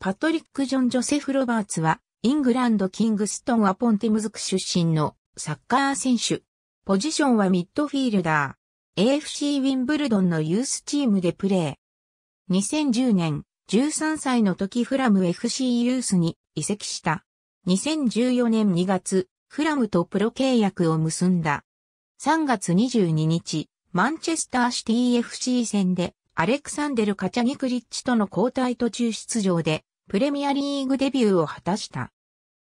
パトリック・ジョン・ジョセフ・ロバーツは、イングランド・キングストン・アポンティムズク出身のサッカー選手。ポジションはミッドフィールダー。AFC ウィンブルドンのユースチームでプレー。2010年、13歳の時フラム FC ユースに移籍した。2014年2月、フラムとプロ契約を結んだ。3月22日、マンチェスターシティ FC 戦でアレクサンデル・カチャニクリッチとの交代途中出場でプレミアリーグデビューを果たした。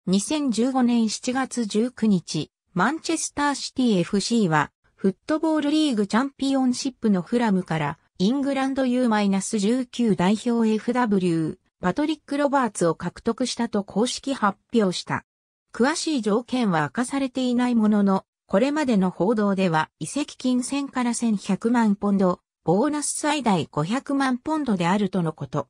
2015年7月19日、マンチェスターシティ FC は、フットボールリーグチャンピオンシップのフラムから、イングランド U-19 代表 FW、パトリック・ロバーツを獲得したと公式発表した。詳しい条件は明かされていないものの、これまでの報道では、移籍金1000から1100万ポンド、ボーナス最大500万ポンドであるとのこと。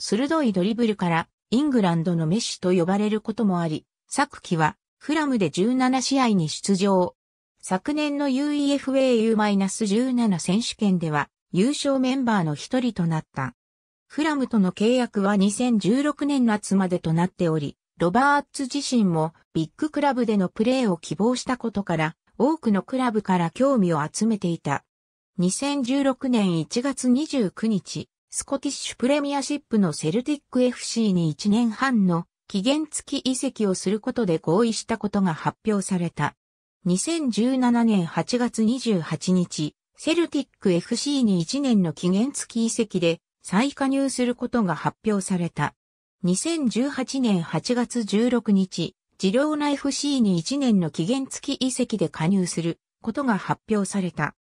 鋭いドリブルから、イングランドのメッシと呼ばれることもあり、昨季は、フラムで17試合に出場。昨年の UEFAU-17 選手権では、優勝メンバーの一人となった。フラムとの契約は2016年夏までとなっており、ロバーツ自身もビッグクラブでのプレーを希望したことから、多くのクラブから興味を集めていた。2016年1月29日、スコティッシュプレミアシップのセルティック FC に1年半の期限付き移籍をすることで合意したことが発表された。2017年8月28日、セルティック FC に1年の期限付き移籍で再加入することが発表された。2018年8月16日、ジローナ FC に1年の期限付き移籍で加入することが発表された。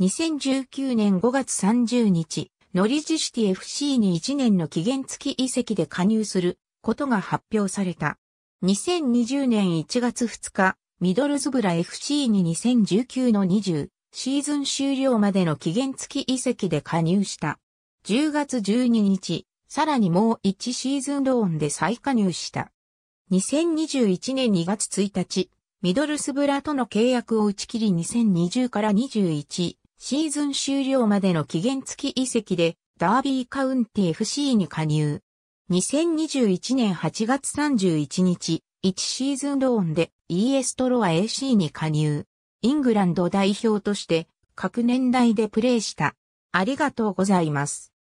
2019年5月30日、ノリジシティ FC に1年の期限付き移籍で加入することが発表された。2020年1月2日、ミドルズブラ FC に2019の20シーズン終了までの期限付き移籍で加入した。10月12日、さらにもう1シーズンローンで再加入した。2021年2月1日、ミドルスブラとの契約を打ち切り2020から21シーズン終了までの期限付き移籍で、ダービーカウンティ FC に加入。2021年8月31日、1シーズンローンでイエストロア AC に加入。イングランド代表として、各年代でプレーした。ありがとうございます。